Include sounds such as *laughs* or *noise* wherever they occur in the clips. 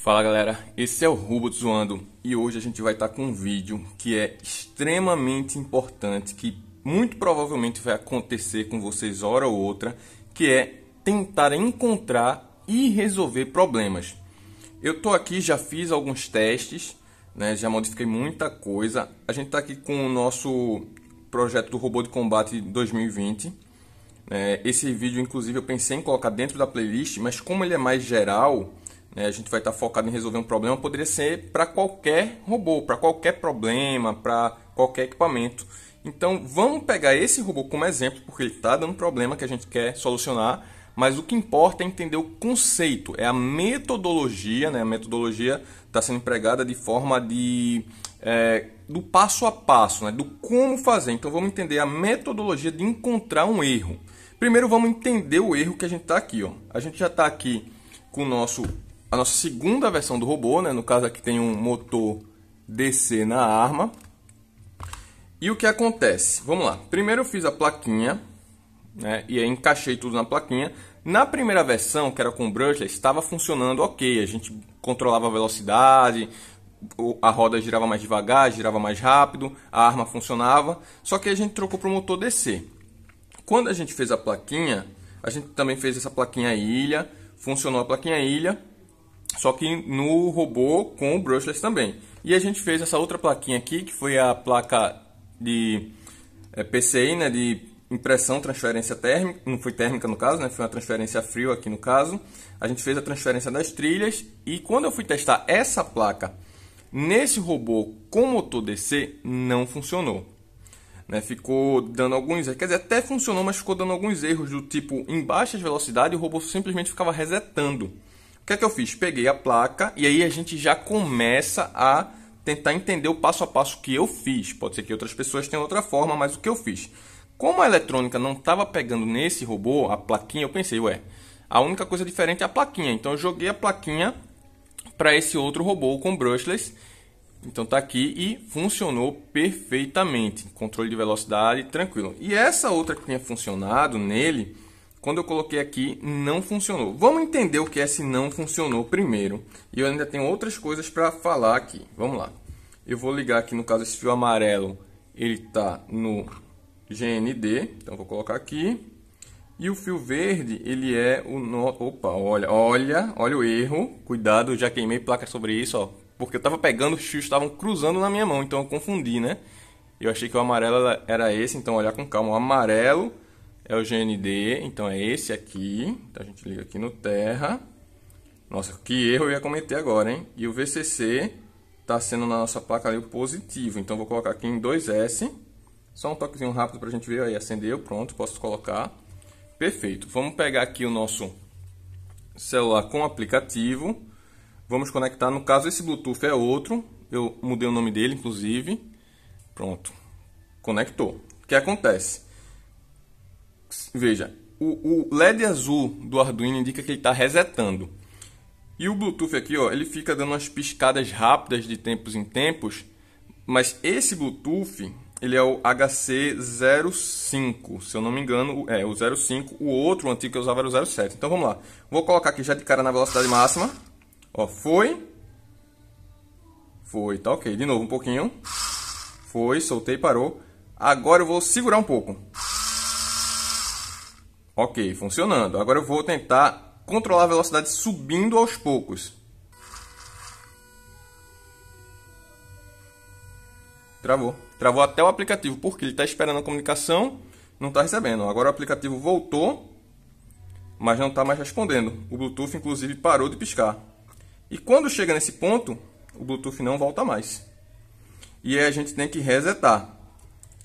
Fala galera, esse é o Rubo Zoando e hoje a gente vai estar com um vídeo que é extremamente importante, que muito provavelmente vai acontecer com vocês hora ou outra, que é tentar encontrar e resolver problemas. Eu tô aqui, já fiz alguns testes, né, já modifiquei muita coisa. A gente tá aqui com o nosso projeto do Robô de Combate 2020. Né? esse vídeo, inclusive, eu pensei em colocar dentro da playlist, mas como ele é mais geral, né, a gente vai estar tá focado em resolver um problema, poderia ser para qualquer robô, para qualquer problema, para qualquer equipamento. Então vamos pegar esse robô como exemplo, porque ele está dando um problema que a gente quer solucionar, mas o que importa é entender o conceito, é a metodologia, né? A metodologia está sendo empregada de forma de é, do passo a passo, né? Do como fazer. Então vamos entender a metodologia de encontrar um erro. Primeiro vamos entender o erro que a gente está aqui, ó. A gente já está aqui com o nosso a nossa segunda versão do robô, né? No caso aqui tem um motor DC na arma. E o que acontece? Vamos lá. Primeiro eu fiz a plaquinha, né? E aí encaixei tudo na plaquinha. Na primeira versão, que era com brushless, estava funcionando ok. A gente controlava a velocidade, a roda girava mais devagar, girava mais rápido, a arma funcionava. Só que a gente trocou para o motor DC. Quando a gente fez a plaquinha, a gente também fez essa plaquinha ilha, funcionou a plaquinha ilha, só que no robô com o brushless também. E a gente fez essa outra plaquinha aqui, que foi a placa de é, PCI, né, de impressão transferência térmica, não foi térmica no caso, né, foi uma transferência frio aqui no caso. A gente fez a transferência das trilhas e quando eu fui testar essa placa nesse robô com motor DC não funcionou. Né, ficou dando alguns erros, quer dizer, até funcionou, mas ficou dando alguns erros do tipo em baixas velocidades o robô simplesmente ficava resetando que é que eu fiz? Peguei a placa e aí a gente já começa a tentar entender o passo a passo que eu fiz. Pode ser que outras pessoas tenham outra forma, mas o que eu fiz? Como a eletrônica não estava pegando nesse robô, a plaquinha, eu pensei, ué, a única coisa diferente é a plaquinha. Então eu joguei a plaquinha para esse outro robô com brushless. Então tá aqui e funcionou perfeitamente. Controle de velocidade, tranquilo. E essa outra que tinha funcionado nele quando eu coloquei aqui, não funcionou. Vamos entender o que é se não funcionou primeiro. E eu ainda tenho outras coisas para falar aqui. Vamos lá. Eu vou ligar aqui, no caso, esse fio amarelo, ele está no GND. Então, vou colocar aqui. E o fio verde, ele é o... No... Opa, olha, olha, olha o erro. Cuidado, já queimei placa sobre isso, ó. Porque eu estava pegando, os fios estavam cruzando na minha mão, então eu confundi, né? Eu achei que o amarelo era esse, então olhar com calma. O amarelo é o GND, então é esse aqui. Então a gente liga aqui no terra. Nossa, que erro eu ia cometer agora, hein? E o VCC está sendo na nossa placa ali o positivo. Então vou colocar aqui em 2S. Só um toquezinho rápido para a gente ver. Aí acendeu, pronto, posso colocar. Perfeito. Vamos pegar aqui o nosso celular com aplicativo. Vamos conectar. No caso, esse Bluetooth é outro. Eu mudei o nome dele, inclusive. Pronto. Conectou. O que acontece? Veja, o, o LED azul do Arduino indica que ele está resetando. E o Bluetooth aqui, ó, ele fica dando umas piscadas rápidas de tempos em tempos, mas esse Bluetooth, ele é o HC05, se eu não me engano, é o 05, o outro o antigo que eu usava era o 07. Então vamos lá. Vou colocar aqui já de cara na velocidade máxima. Ó, foi. Foi, tá OK. De novo um pouquinho. Foi, soltei, parou. Agora eu vou segurar um pouco. Ok, funcionando. Agora eu vou tentar controlar a velocidade subindo aos poucos. Travou. Travou até o aplicativo, porque ele está esperando a comunicação, não está recebendo. Agora o aplicativo voltou, mas não está mais respondendo. O Bluetooth, inclusive, parou de piscar. E quando chega nesse ponto, o Bluetooth não volta mais. E aí a gente tem que resetar.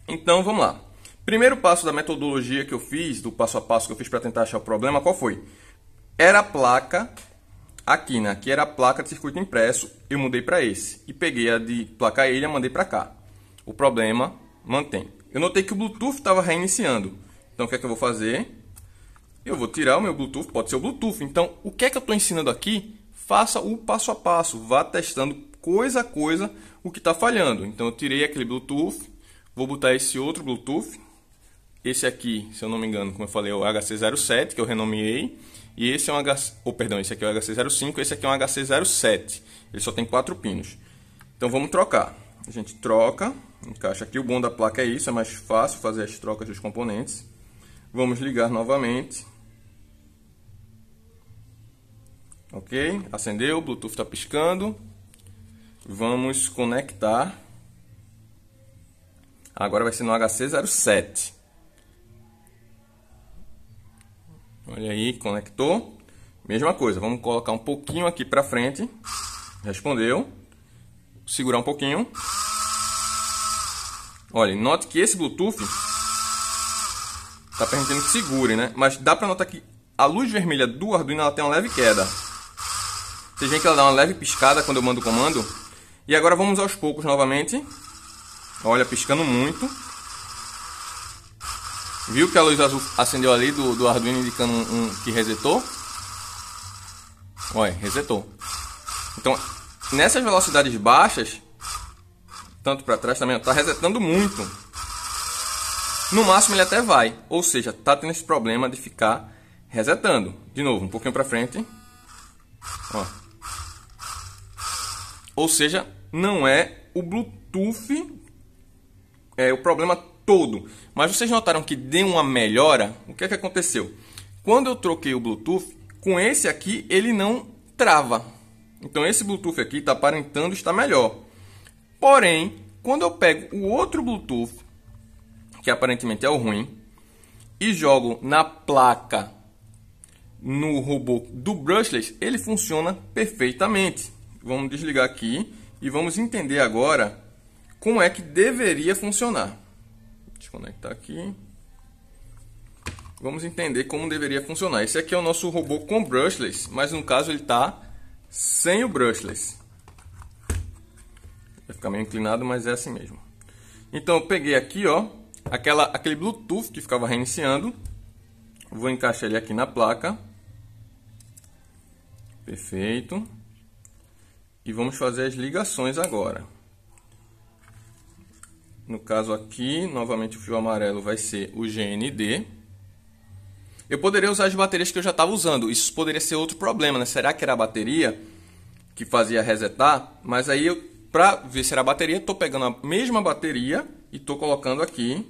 Então, vamos lá. Primeiro passo da metodologia que eu fiz, do passo a passo que eu fiz para tentar achar o problema, qual foi? Era a placa aqui, né? Aqui era a placa de circuito impresso, eu mudei para esse. E peguei a de placa ele e mandei para cá. O problema mantém. Eu notei que o Bluetooth estava reiniciando. Então o que é que eu vou fazer? Eu vou tirar o meu Bluetooth, pode ser o Bluetooth. Então o que é que eu estou ensinando aqui? Faça o passo a passo, vá testando coisa a coisa o que está falhando. Então eu tirei aquele Bluetooth, vou botar esse outro Bluetooth esse aqui, se eu não me engano, como eu falei, é o HC07, que eu renomeei. E esse é um HC... Oh, perdão, esse aqui é o HC05, esse aqui é um HC07. Ele só tem quatro pinos. Então vamos trocar. A gente troca, encaixa aqui. O bom da placa é isso, é mais fácil fazer as trocas dos componentes. Vamos ligar novamente. Ok, acendeu, o Bluetooth está piscando. Vamos conectar. Agora vai ser no HC07. Olha aí, conectou. Mesma coisa, vamos colocar um pouquinho aqui para frente. Respondeu. Segurar um pouquinho. Olha, note que esse Bluetooth está permitindo que segure, né? Mas dá para notar que a luz vermelha do Arduino ela tem uma leve queda. Vocês veem que ela dá uma leve piscada quando eu mando o comando. E agora vamos aos poucos novamente. Olha, piscando muito. Viu que a luz azul acendeu ali do, do Arduino indicando um, um que resetou? Olha, resetou. Então, nessas velocidades baixas, tanto para trás também, está resetando muito. No máximo ele até vai, ou seja, está tendo esse problema de ficar resetando. De novo, um pouquinho para frente. Ó. Ou seja, não é o Bluetooth é o problema todo. Mas vocês notaram que deu uma melhora? O que é que aconteceu? Quando eu troquei o Bluetooth, com esse aqui ele não trava. Então esse Bluetooth aqui está aparentando estar melhor. Porém, quando eu pego o outro Bluetooth, que aparentemente é o ruim, e jogo na placa no robô do brushless, ele funciona perfeitamente. Vamos desligar aqui e vamos entender agora como é que deveria funcionar conectar aqui. Vamos entender como deveria funcionar. Esse aqui é o nosso robô com brushless, mas no caso ele está sem o brushless. Vai ficar meio inclinado, mas é assim mesmo. Então eu peguei aqui, ó, aquela, aquele Bluetooth que ficava reiniciando. Vou encaixar ele aqui na placa. Perfeito. E vamos fazer as ligações agora. No caso aqui, novamente o fio amarelo vai ser o GND. Eu poderia usar as baterias que eu já estava usando. Isso poderia ser outro problema, né? Será que era a bateria que fazia resetar? Mas aí, para ver se era a bateria, estou pegando a mesma bateria e estou colocando aqui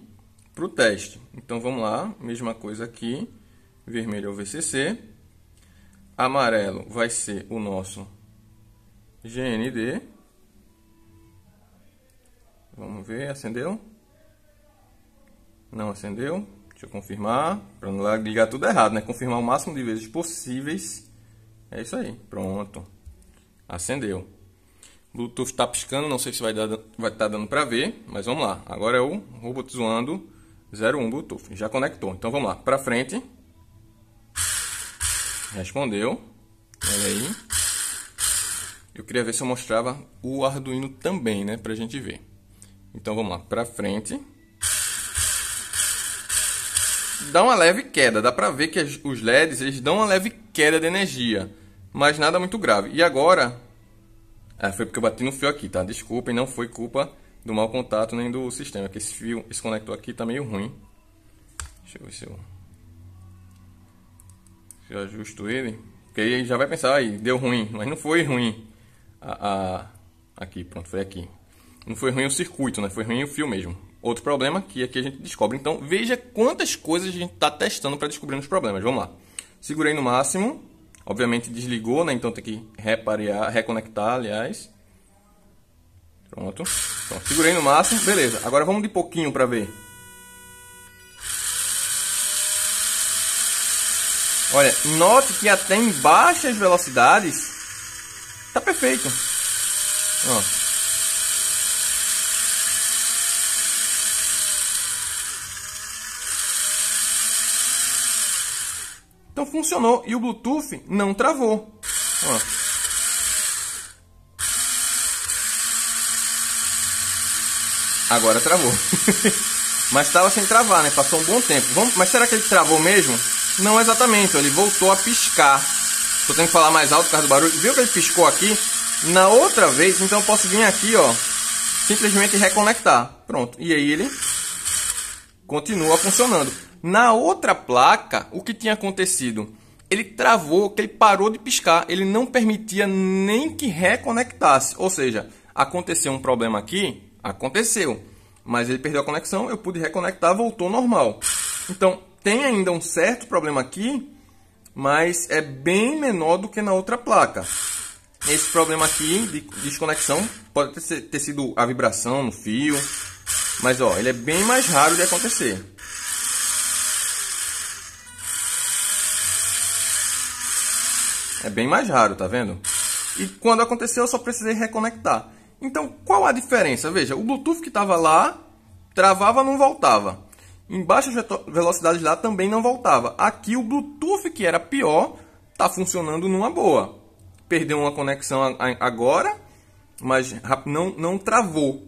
para o teste. Então vamos lá, mesma coisa aqui. Vermelho é o VCC. Amarelo vai ser o nosso GND. Vamos ver, acendeu? Não acendeu. Deixa eu confirmar, para não ligar tudo errado, né? Confirmar o máximo de vezes possíveis. É isso aí, pronto. Acendeu. Bluetooth está piscando, não sei se vai estar vai tá dando para ver, mas vamos lá. Agora é o Robot Zoando 01 Bluetooth. Já conectou. Então vamos lá, para frente. Respondeu. Olha aí. Eu queria ver se eu mostrava o Arduino também, né? Pra gente ver. Então vamos lá, para frente. Dá uma leve queda, dá para ver que os LEDs eles dão uma leve queda de energia, mas nada muito grave. E agora, ah, foi porque eu bati no fio aqui, tá? Desculpem, não foi culpa do mau contato nem do sistema, que esse fio, esse conector aqui tá meio ruim. Deixa eu ver se eu, se eu ajusto ele. Porque aí já vai pensar, aí deu ruim, mas não foi ruim. Ah, ah, aqui, pronto, foi aqui. Não foi ruim o circuito, né? Foi ruim o fio mesmo. Outro problema que aqui a gente descobre. Então, veja quantas coisas a gente está testando para descobrir os problemas. Vamos lá. Segurei no máximo. Obviamente desligou, né? Então tem que reparear, reconectar, aliás. Pronto. Então, segurei no máximo. Beleza. Agora vamos de pouquinho para ver. Olha, note que até em baixas velocidades tá perfeito. Ó. Então funcionou e o Bluetooth não travou. Ó. Agora travou. *laughs* mas estava sem travar, né? Passou um bom tempo. Vamos... Mas será que ele travou mesmo? Não exatamente, ele voltou a piscar. Só tenho que falar mais alto por causa do barulho. Viu que ele piscou aqui? Na outra vez, então eu posso vir aqui, ó. Simplesmente reconectar. Pronto. E aí ele continua funcionando. Na outra placa, o que tinha acontecido? Ele travou, que ele parou de piscar, ele não permitia nem que reconectasse. Ou seja, aconteceu um problema aqui, aconteceu, mas ele perdeu a conexão, eu pude reconectar, voltou normal. Então, tem ainda um certo problema aqui, mas é bem menor do que na outra placa. Esse problema aqui de desconexão pode ter, sido a vibração no fio, mas ó, ele é bem mais raro de acontecer. É bem mais raro, tá vendo? E quando aconteceu, eu só precisei reconectar. Então, qual a diferença? Veja, o Bluetooth que estava lá, travava, não voltava. Em baixas velocidades lá também não voltava. Aqui o Bluetooth que era pior, tá funcionando numa boa. Perdeu uma conexão agora, mas não, não travou.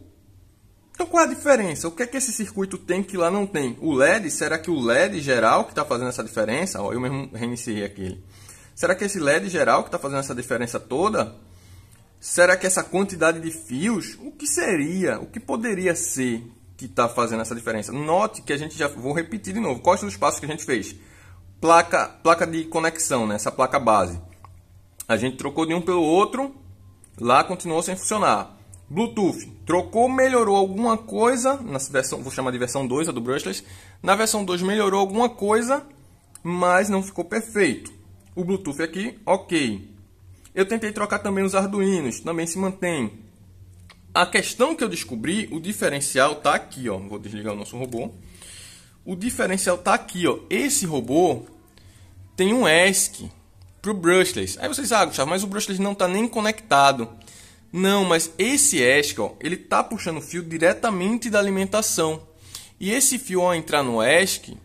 Então qual a diferença? O que é que esse circuito tem que lá não tem? O LED, será que o LED geral que está fazendo essa diferença? Ó, eu mesmo reiniciei aquele. Será que esse LED geral que está fazendo essa diferença toda? Será que essa quantidade de fios? O que seria? O que poderia ser que está fazendo essa diferença? Note que a gente já... Vou repetir de novo. Quais são os passos que a gente fez? Placa, placa de conexão, né? essa placa base. A gente trocou de um pelo outro. Lá continuou sem funcionar. Bluetooth, trocou, melhorou alguma coisa, na versão, vou chamar de versão 2, a do brushless. Na versão 2 melhorou alguma coisa, mas não ficou perfeito o Bluetooth aqui, ok. Eu tentei trocar também os Arduinos, também se mantém. A questão que eu descobri, o diferencial está aqui, ó. Vou desligar o nosso robô. O diferencial está aqui, ó. Esse robô tem um ESC para o brushless. Aí vocês, ah, Gustavo, mas o brushless não está nem conectado. Não, mas esse ESC, ó, ele tá puxando o fio diretamente da alimentação. E esse fio ao entrar no ESC,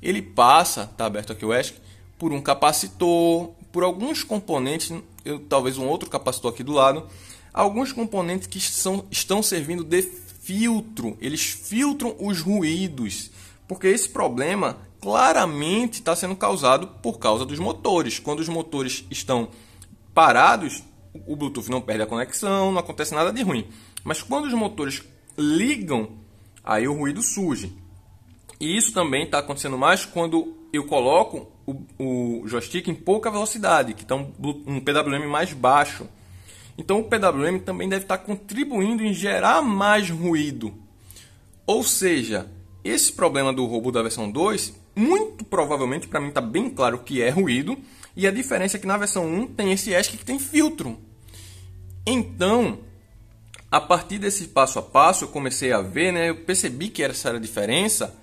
ele passa, tá aberto aqui o ESC, por um capacitor, por alguns componentes, eu, talvez um outro capacitor aqui do lado, alguns componentes que são, estão servindo de filtro, eles filtram os ruídos, porque esse problema claramente está sendo causado por causa dos motores. Quando os motores estão parados, o Bluetooth não perde a conexão, não acontece nada de ruim. Mas quando os motores ligam, aí o ruído surge. E isso também está acontecendo mais quando eu coloco o, o joystick em pouca velocidade, que está um, um PWM mais baixo. Então o PWM também deve estar tá contribuindo em gerar mais ruído. Ou seja, esse problema do robô da versão 2, muito provavelmente, para mim está bem claro que é ruído, e a diferença é que na versão 1 tem esse ESC que tem filtro. Então, a partir desse passo a passo, eu comecei a ver, né, eu percebi que essa era a diferença,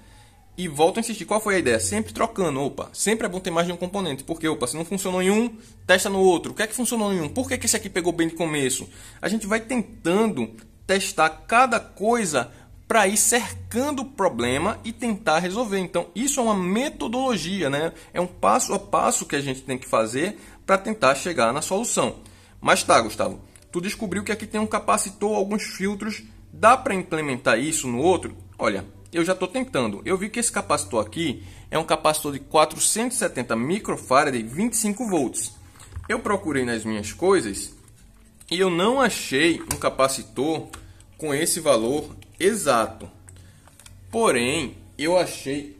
e volto a insistir, qual foi a ideia? Sempre trocando, opa, sempre é bom ter mais de um componente, porque opa, se não funcionou em um, testa no outro. O que é que funcionou em um? Por que, que esse aqui pegou bem de começo? A gente vai tentando testar cada coisa para ir cercando o problema e tentar resolver. Então, isso é uma metodologia, né? É um passo a passo que a gente tem que fazer para tentar chegar na solução. Mas tá, Gustavo, tu descobriu que aqui tem um capacitor, alguns filtros, dá para implementar isso no outro? Olha, eu já estou tentando. Eu vi que esse capacitor aqui é um capacitor de 470 microfarad, 25 volts. Eu procurei nas minhas coisas e eu não achei um capacitor com esse valor exato. Porém, eu achei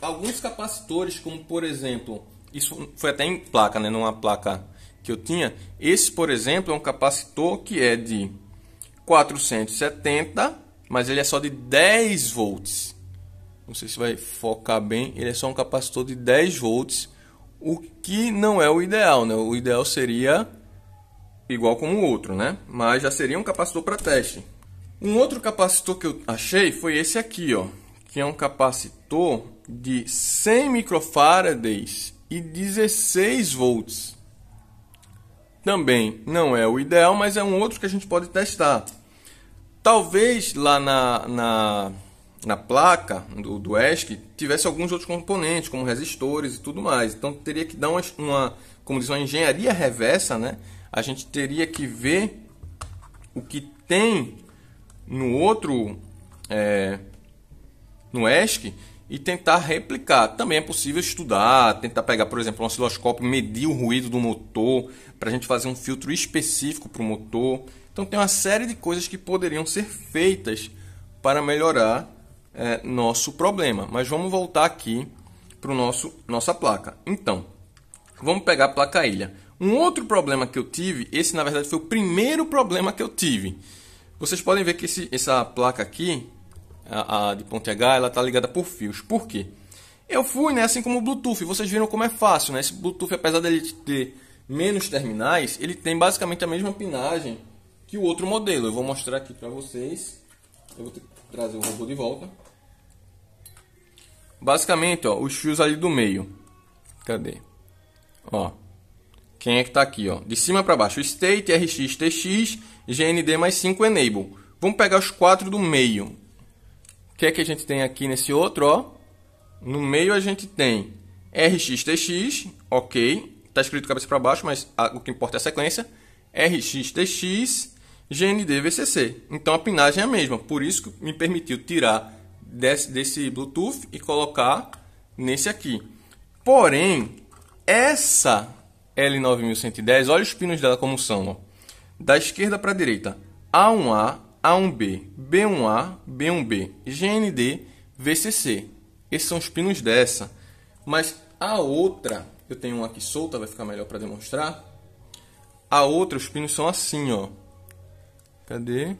alguns capacitores, como por exemplo, isso foi até em placa, né, numa placa que eu tinha. Esse, por exemplo, é um capacitor que é de 470 mas ele é só de 10 volts. Não sei se vai focar bem, ele é só um capacitor de 10 volts, o que não é o ideal, né? O ideal seria igual como o outro, né? Mas já seria um capacitor para teste. Um outro capacitor que eu achei foi esse aqui, ó, que é um capacitor de 100 microfarads e 16 volts. Também não é o ideal, mas é um outro que a gente pode testar. Talvez lá na, na, na placa do, do ESC tivesse alguns outros componentes, como resistores e tudo mais. Então teria que dar uma, uma como diz, uma engenharia reversa, né? A gente teria que ver o que tem no outro, é, no ESC, e tentar replicar. Também é possível estudar, tentar pegar, por exemplo, um osciloscópio, medir o ruído do motor, para a gente fazer um filtro específico para o motor. Então tem uma série de coisas que poderiam ser feitas para melhorar é, nosso problema. Mas vamos voltar aqui para nosso nossa placa. Então, vamos pegar a placa ilha. Um outro problema que eu tive, esse na verdade foi o primeiro problema que eu tive. Vocês podem ver que esse, essa placa aqui, a, a de ponte H, ela está ligada por fios. Por quê? Eu fui, né, assim como o Bluetooth. Vocês viram como é fácil, né? Esse Bluetooth, apesar dele ter menos terminais, ele tem basicamente a mesma pinagem que o outro modelo. Eu vou mostrar aqui para vocês. Eu vou trazer o robô de volta. Basicamente, ó, os fios ali do meio. Cadê? Ó. Quem é que tá aqui, ó? De cima para baixo, state, RX, TX, GND mais 5 enable. Vamos pegar os quatro do meio. O que é que a gente tem aqui nesse outro, ó? No meio a gente tem RX, TX, OK. Tá escrito cabeça para baixo, mas o que importa é a sequência. RX, TX, GND-VCC. Então a pinagem é a mesma, por isso que me permitiu tirar desse, desse Bluetooth e colocar nesse aqui. Porém, essa L9110, olha os pinos dela como são, ó. da esquerda para a direita, A1A, A1B, B1A, B1B, GND, VCC. Esses são os pinos dessa. Mas a outra, eu tenho uma aqui solta, vai ficar melhor para demonstrar. A outra, os pinos são assim, ó. Cadê?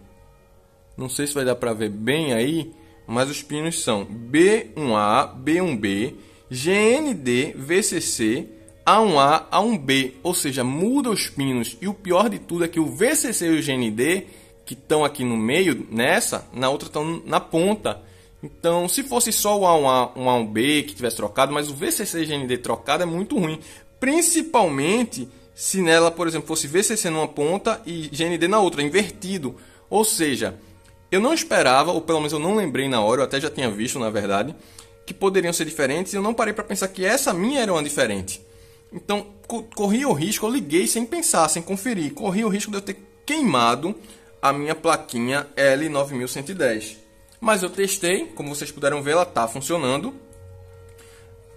Não sei se vai dar para ver bem aí, mas os pinos são B1A, B1B, GND, VCC, A1A, A1B, ou seja, muda os pinos. E o pior de tudo é que o VCC e o GND, que estão aqui no meio, nessa, na outra estão na ponta. Então, se fosse só o A1A, um A1B que tivesse trocado, mas o VCC e GND trocado é muito ruim, principalmente se nela, por exemplo, fosse VCC numa ponta e GND na outra, invertido. Ou seja, eu não esperava, ou pelo menos eu não lembrei na hora, eu até já tinha visto na verdade, que poderiam ser diferentes e eu não parei para pensar que essa minha era uma diferente. Então, corri o risco, eu liguei sem pensar, sem conferir, corri o risco de eu ter queimado a minha plaquinha L9110. Mas eu testei, como vocês puderam ver, ela está funcionando.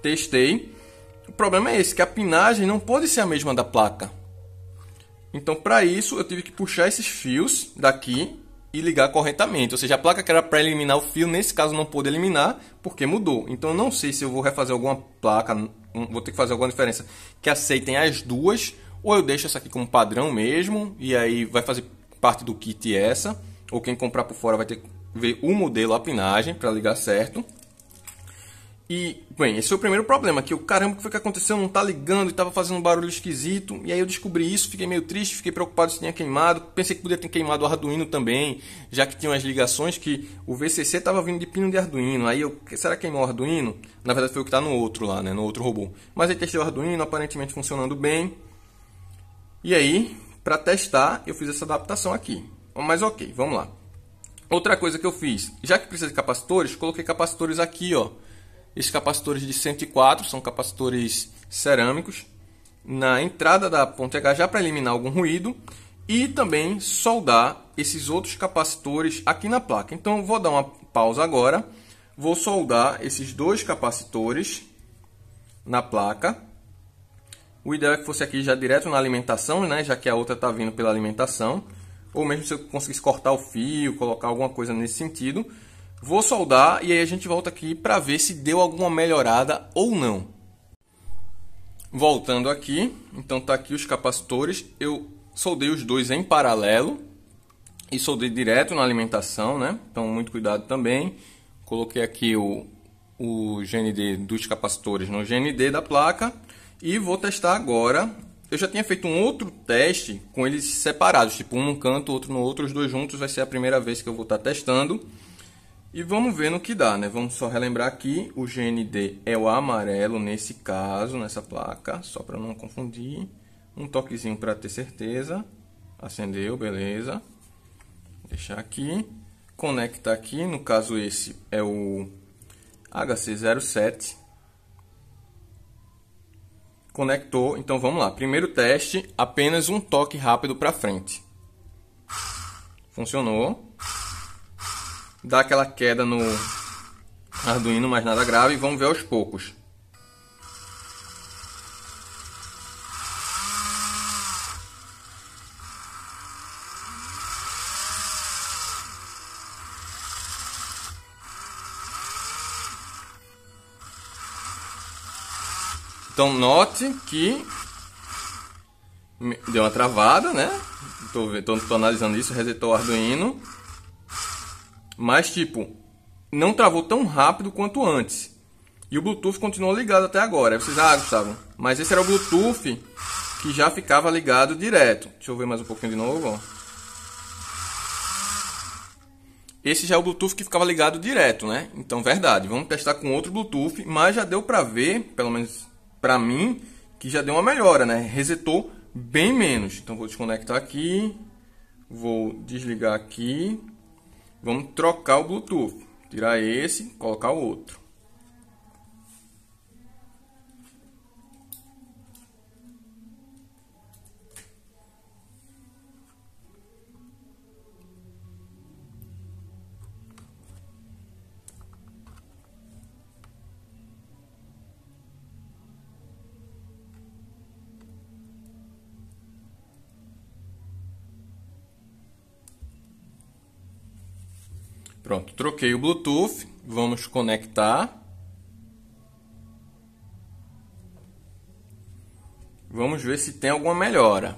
Testei problema é esse, que a pinagem não pode ser a mesma da placa. Então, para isso, eu tive que puxar esses fios daqui e ligar corretamente. Ou seja, a placa que era para eliminar o fio, nesse caso não pôde eliminar, porque mudou. Então, eu não sei se eu vou refazer alguma placa, vou ter que fazer alguma diferença que aceitem as duas, ou eu deixo essa aqui como padrão mesmo, e aí vai fazer parte do kit essa, ou quem comprar por fora vai ter que ver o modelo, a pinagem, para ligar certo. E, bem, esse foi é o primeiro problema, que o caramba, o que foi que aconteceu? Não tá ligando e tava fazendo um barulho esquisito. E aí eu descobri isso, fiquei meio triste, fiquei preocupado se tinha queimado. Pensei que podia ter queimado o Arduino também, já que tinha as ligações que o VCC tava vindo de pino de Arduino. Aí eu, será que queimou o Arduino? Na verdade foi o que tá no outro lá, né, no outro robô. Mas aí testei o Arduino, aparentemente funcionando bem. E aí, para testar, eu fiz essa adaptação aqui. Mas ok, vamos lá. Outra coisa que eu fiz, já que precisa de capacitores, coloquei capacitores aqui, ó esses capacitores de 104 são capacitores cerâmicos na entrada da ponte H já para eliminar algum ruído e também soldar esses outros capacitores aqui na placa. Então vou dar uma pausa agora, vou soldar esses dois capacitores na placa. O ideal é que fosse aqui já direto na alimentação, né? já que a outra está vindo pela alimentação. Ou mesmo se eu conseguisse cortar o fio, colocar alguma coisa nesse sentido. Vou soldar e aí a gente volta aqui para ver se deu alguma melhorada ou não. Voltando aqui, então tá aqui os capacitores, eu soldei os dois em paralelo e soldei direto na alimentação, né? Então muito cuidado também. Coloquei aqui o, o GND dos capacitores no GND da placa e vou testar agora. Eu já tinha feito um outro teste com eles separados, tipo um no canto, outro no outro, os dois juntos, vai ser a primeira vez que eu vou estar tá testando. E vamos ver no que dá, né? Vamos só relembrar aqui, o GND é o amarelo nesse caso, nessa placa, só para não confundir. Um toquezinho para ter certeza. Acendeu, beleza. Deixar aqui. Conecta aqui, no caso esse é o HC07. Conectou, então vamos lá. Primeiro teste, apenas um toque rápido para frente. Funcionou dá aquela queda no Arduino, mas nada grave, vamos ver aos poucos. Então note que deu uma travada, né? Estou analisando isso, resetou o Arduino. Mas, tipo, não travou tão rápido quanto antes. E o Bluetooth continuou ligado até agora. Aí vocês, ah, Gustavo, mas esse era o Bluetooth que já ficava ligado direto. Deixa eu ver mais um pouquinho de novo, ó. Esse já é o Bluetooth que ficava ligado direto, né? Então, verdade. Vamos testar com outro Bluetooth, mas já deu pra ver, pelo menos pra mim, que já deu uma melhora, né? Resetou bem menos. Então, vou desconectar aqui. Vou desligar aqui. Vamos trocar o Bluetooth. Tirar esse, colocar o outro. Pronto, troquei o Bluetooth. Vamos conectar. Vamos ver se tem alguma melhora.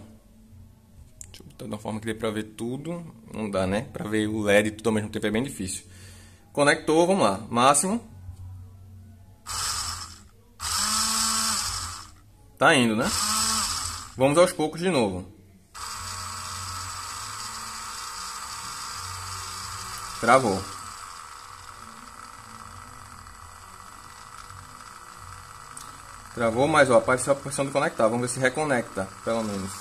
Deixa eu botar de uma forma que dê para ver tudo. Não dá, né? Para ver o LED e tudo ao mesmo tempo é bem difícil. Conectou, vamos lá. Máximo. Tá indo, né? Vamos aos poucos de novo. Travou. Travou, mas ó, apareceu a opção de conectar. Vamos ver se reconecta, pelo menos.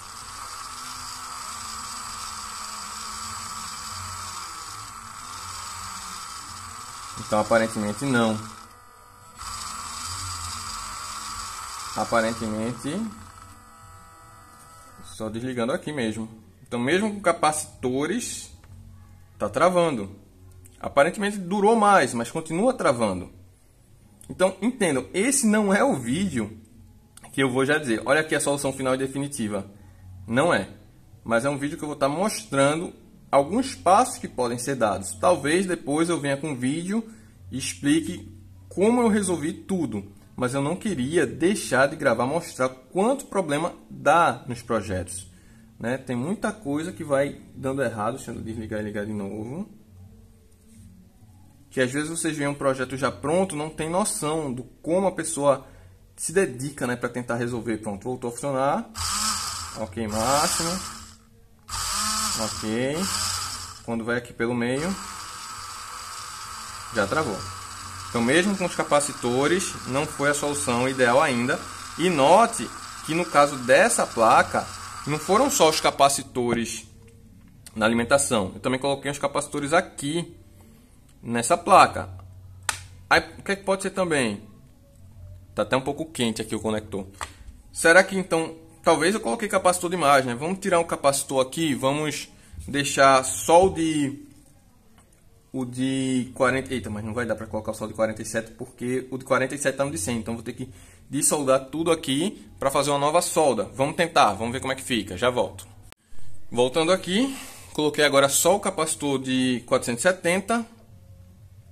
Então aparentemente não. Aparentemente só desligando aqui mesmo. Então mesmo com capacitores tá travando. Aparentemente durou mais, mas continua travando. Então, entendam, esse não é o vídeo que eu vou já dizer. Olha aqui a solução final e definitiva. Não é. Mas é um vídeo que eu vou estar mostrando alguns passos que podem ser dados. Talvez depois eu venha com um vídeo e explique como eu resolvi tudo. Mas eu não queria deixar de gravar, mostrar quanto problema dá nos projetos. Né? Tem muita coisa que vai dando errado. Deixa eu desligar e ligar de novo que às vezes vocês veem um projeto já pronto, não tem noção do como a pessoa se dedica, né, para tentar resolver. Pronto, voltou a funcionar. OK, máximo. OK. Quando vai aqui pelo meio, já travou. Então, mesmo com os capacitores, não foi a solução ideal ainda. E note que no caso dessa placa, não foram só os capacitores na alimentação. Eu também coloquei os capacitores aqui nessa placa. Aí, o que, é que pode ser também? Tá até um pouco quente aqui o conector. Será que então, talvez eu coloquei capacitor demais, né? Vamos tirar um capacitor aqui, vamos deixar só o de o de 40, eita, mas não vai dar para colocar só o de 47 porque o de 47 tá no de 100, então vou ter que desoldar tudo aqui para fazer uma nova solda. Vamos tentar, vamos ver como é que fica, já volto. Voltando aqui, coloquei agora só o capacitor de 470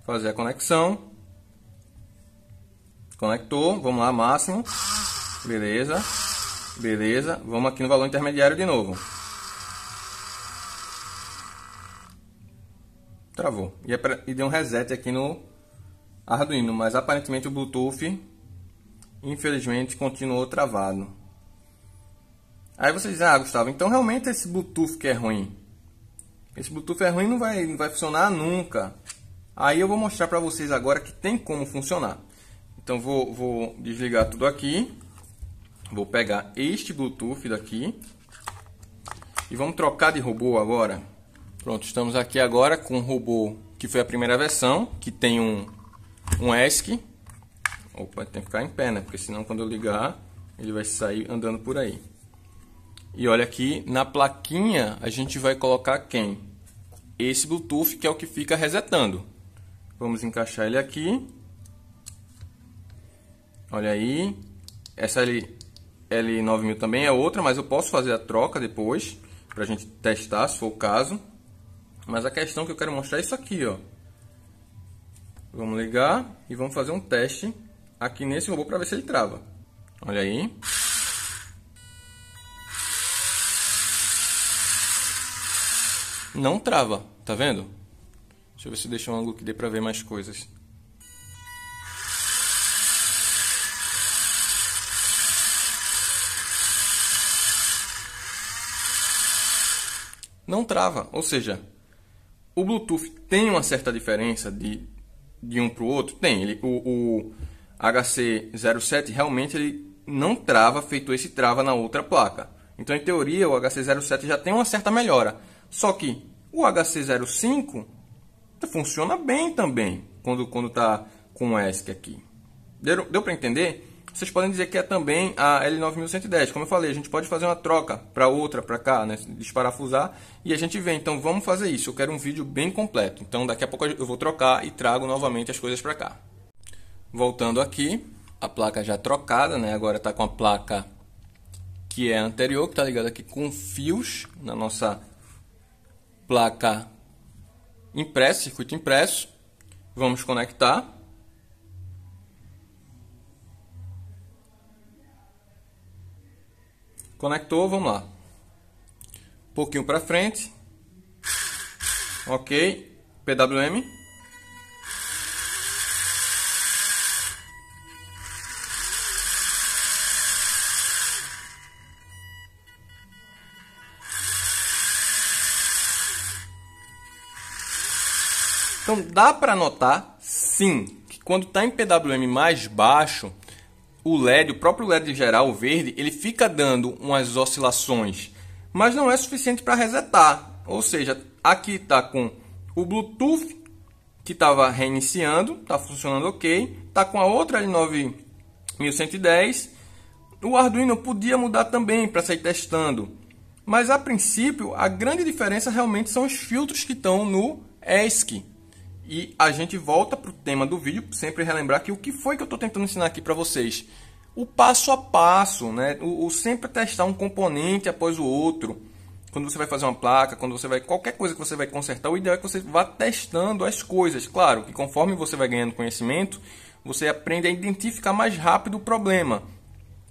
fazer a conexão. Conectou, vamos lá, máximo. Beleza. Beleza. Vamos aqui no valor intermediário de novo. Travou. E, é pra, e deu um reset aqui no Arduino, mas aparentemente o Bluetooth, infelizmente, continuou travado. Aí você diz ah, Gustavo, então realmente esse Bluetooth que é ruim. Esse Bluetooth é ruim, não vai, não vai funcionar nunca. Aí eu vou mostrar para vocês agora que tem como funcionar. Então vou, vou desligar tudo aqui. Vou pegar este Bluetooth daqui. E vamos trocar de robô agora. Pronto, estamos aqui agora com o robô que foi a primeira versão. Que tem um, um ESC. Opa, tem que ficar em pé, né? Porque senão quando eu ligar, ele vai sair andando por aí. E olha aqui, na plaquinha a gente vai colocar quem? Esse Bluetooth que é o que fica resetando. Vamos encaixar ele aqui. Olha aí. Essa L, L9000 também é outra, mas eu posso fazer a troca depois. Pra gente testar, se for o caso. Mas a questão que eu quero mostrar é isso aqui, ó. Vamos ligar e vamos fazer um teste aqui nesse robô para ver se ele trava. Olha aí. Não trava, tá vendo? Deixa eu ver se deixa um ângulo que dê para ver mais coisas. Não trava, ou seja, o Bluetooth tem uma certa diferença de, de um para o outro? Tem. Ele, o, o HC07 realmente ele não trava feito esse trava na outra placa. Então, em teoria, o HC07 já tem uma certa melhora. Só que o HC05 funciona bem também quando quando está com o ESC aqui. Deu, deu para entender? Vocês podem dizer que é também a L9110. Como eu falei, a gente pode fazer uma troca para outra, para cá, né? desparafusar e a gente vê. Então vamos fazer isso. Eu quero um vídeo bem completo. Então daqui a pouco eu vou trocar e trago novamente as coisas para cá. Voltando aqui, a placa já trocada, né? agora está com a placa que é anterior, que está ligada aqui com fios na nossa placa impresso, circuito impresso. Vamos conectar. Conectou, vamos lá. Um pouquinho para frente. Ok. PWM. Dá para notar, sim, que quando está em PWM mais baixo, o LED, o próprio LED geral, o verde, ele fica dando umas oscilações, mas não é suficiente para resetar. Ou seja, aqui está com o Bluetooth que estava reiniciando, está funcionando ok, está com a outra L9110. O Arduino podia mudar também para sair testando, mas a princípio a grande diferença realmente são os filtros que estão no ESC. E a gente volta para o tema do vídeo, sempre relembrar que o que foi que eu estou tentando ensinar aqui para vocês? O passo a passo, né? O, o, sempre testar um componente após o outro. Quando você vai fazer uma placa, quando você vai. qualquer coisa que você vai consertar, o ideal é que você vá testando as coisas. Claro que conforme você vai ganhando conhecimento, você aprende a identificar mais rápido o problema.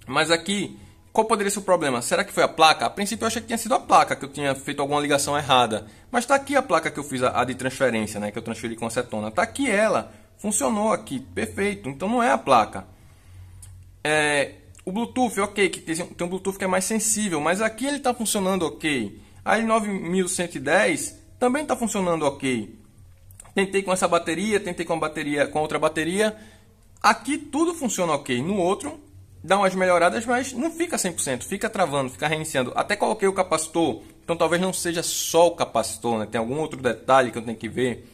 Mas aqui qual poderia ser o problema? Será que foi a placa? A princípio eu achei que tinha sido a placa, que eu tinha feito alguma ligação errada. Mas está aqui a placa que eu fiz, a, de transferência, né? Que eu transferi com acetona. Está aqui ela. Funcionou aqui, perfeito. Então não é a placa. É, o Bluetooth, ok, que tem, tem um Bluetooth que é mais sensível, mas aqui ele está funcionando ok. A L9110 também está funcionando ok. Tentei com essa bateria, tentei com a bateria, com outra bateria. Aqui tudo funciona ok. No outro, dá umas melhoradas, mas não fica 100%, fica travando, fica reiniciando. Até coloquei o capacitor, então talvez não seja só o capacitor, né? Tem algum outro detalhe que eu tenho que ver.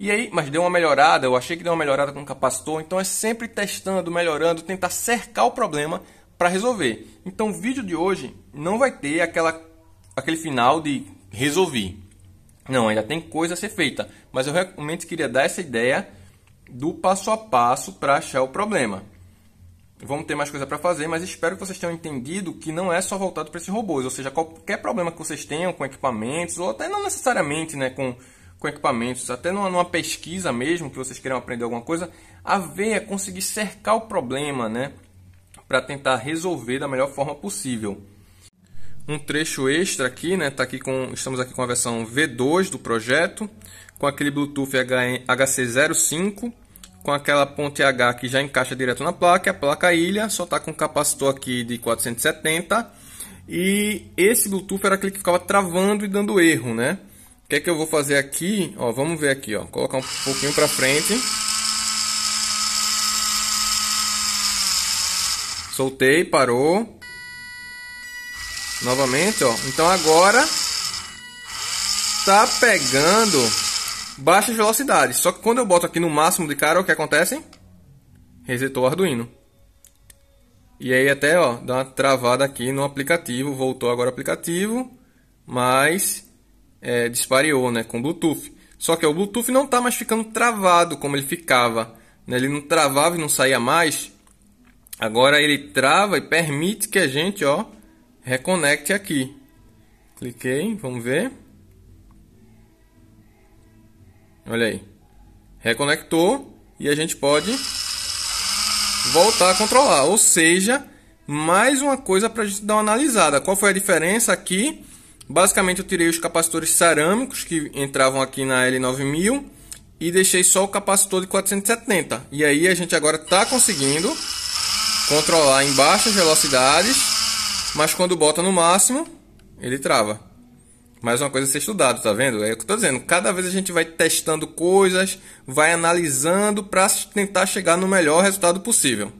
E aí, mas deu uma melhorada, eu achei que deu uma melhorada com o capacitor, então é sempre testando, melhorando, tentar cercar o problema para resolver. Então o vídeo de hoje não vai ter aquela, aquele final de resolvi. Não, ainda tem coisa a ser feita, mas eu realmente queria dar essa ideia do passo a passo para achar o problema. Vamos ter mais coisa para fazer, mas espero que vocês tenham entendido que não é só voltado para esses robôs, ou seja, qualquer problema que vocês tenham com equipamentos, ou até não necessariamente né, com, com equipamentos, até numa, numa pesquisa mesmo, que vocês queiram aprender alguma coisa, a veia é conseguir cercar o problema, né? Para tentar resolver da melhor forma possível. Um trecho extra aqui, né? Tá aqui com, estamos aqui com a versão V2 do projeto, com aquele Bluetooth HC05 com aquela ponte H que já encaixa direto na placa, a placa ilha, só está com capacitor aqui de 470 e esse Bluetooth era aquele que ficava travando e dando erro, né? O que é que eu vou fazer aqui? Ó, vamos ver aqui, ó, colocar um pouquinho para frente. Soltei, parou. Novamente, ó. Então agora tá pegando baixas velocidades. Só que quando eu boto aqui no máximo de cara, o que acontece? Resetou o Arduino. E aí até, ó, dá uma travada aqui no aplicativo. Voltou agora o aplicativo, mas é, dispareou, né, com Bluetooth. Só que ó, o Bluetooth não está mais ficando travado como ele ficava. Né? Ele não travava e não saía mais. Agora ele trava e permite que a gente, ó, reconecte aqui. Cliquei, vamos ver. Olha aí. Reconectou e a gente pode voltar a controlar. Ou seja, mais uma coisa para a gente dar uma analisada. Qual foi a diferença aqui? Basicamente eu tirei os capacitores cerâmicos que entravam aqui na L9000 e deixei só o capacitor de 470. E aí a gente agora está conseguindo controlar em baixas velocidades, mas quando bota no máximo, ele trava. Mais uma coisa a ser estudado, tá vendo? É o que eu tô dizendo. Cada vez a gente vai testando coisas, vai analisando para tentar chegar no melhor resultado possível.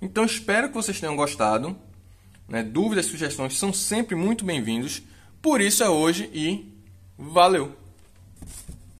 Então espero que vocês tenham gostado. Né? Dúvidas, sugestões são sempre muito bem-vindos. Por isso é hoje e valeu!